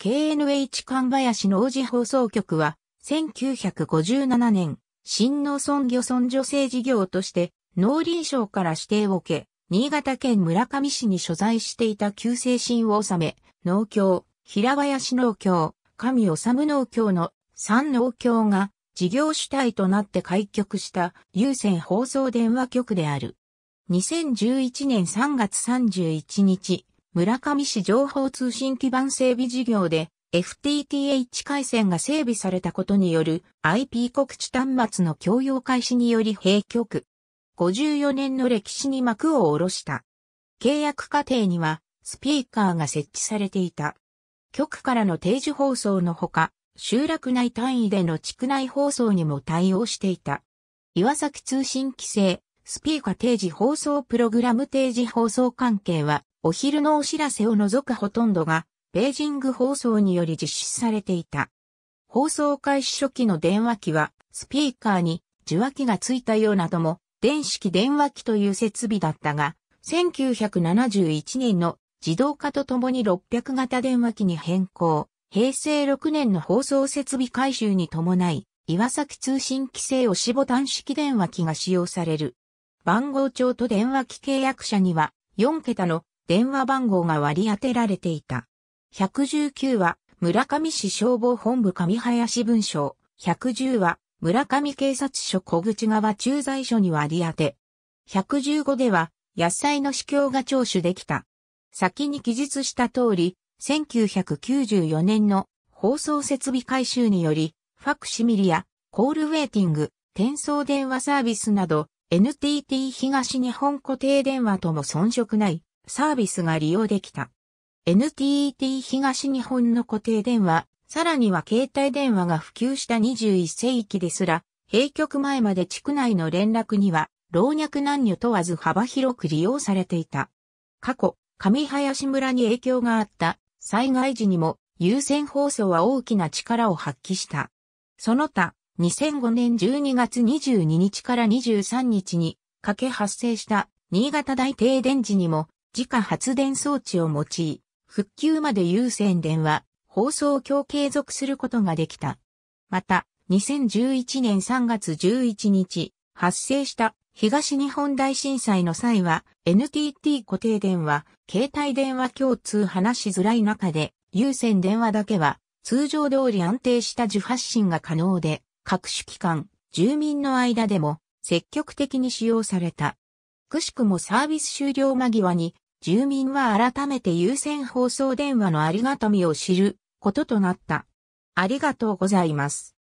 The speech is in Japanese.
KNH 神林農事放送局は、1957年、新農村漁村女性事業として、農林省から指定を受け、新潟県村上市に所在していた旧精新を治め、農協、平林農協、神治農協の三農協が事業主体となって開局した有線放送電話局である。2011年3月31日、村上市情報通信基盤整備事業で FTTH 回線が整備されたことによる IP 告知端末の共用開始により閉局。54年の歴史に幕を下ろした。契約過程にはスピーカーが設置されていた。局からの定時放送のほか、集落内単位での地区内放送にも対応していた。岩崎通信規制、スピーカー定時放送プログラム定時放送関係は、お昼のお知らせを除くほとんどが、ベージング放送により実施されていた。放送開始初期の電話機は、スピーカーに受話器がついたようなとも、電子機電話機という設備だったが、1971年の自動化とともに600型電話機に変更。平成6年の放送設備改修に伴い、岩崎通信規制押しボタン式電話機が使用される。番号帳と電話機契約者には、4桁の電話番号が割り当てられていた。119は村上市消防本部上林文書、110は村上警察署小口川駐在所に割り当て。115では野菜の市況が聴取できた。先に記述した通り、1994年の放送設備改修により、ファクシミリやコールウェイティング、転送電話サービスなど、NTT 東日本固定電話とも遜色ないサービスが利用できた。NTT 東日本の固定電話、さらには携帯電話が普及した21世紀ですら、閉局前まで地区内の連絡には、老若男女問わず幅広く利用されていた。過去、上林村に影響があった災害時にも優先放送は大きな力を発揮した。その他、2005年12月22日から23日にかけ発生した新潟大停電時にも自家発電装置を用い、復旧まで有線電話、放送協継続することができた。また、2011年3月11日、発生した東日本大震災の際は、NTT 固定電話、携帯電話共通話しづらい中で、有線電話だけは、通常通り安定した受発信が可能で、各種機関、住民の間でも積極的に使用された。くしくもサービス終了間際に住民は改めて優先放送電話のありがたみを知ることとなった。ありがとうございます。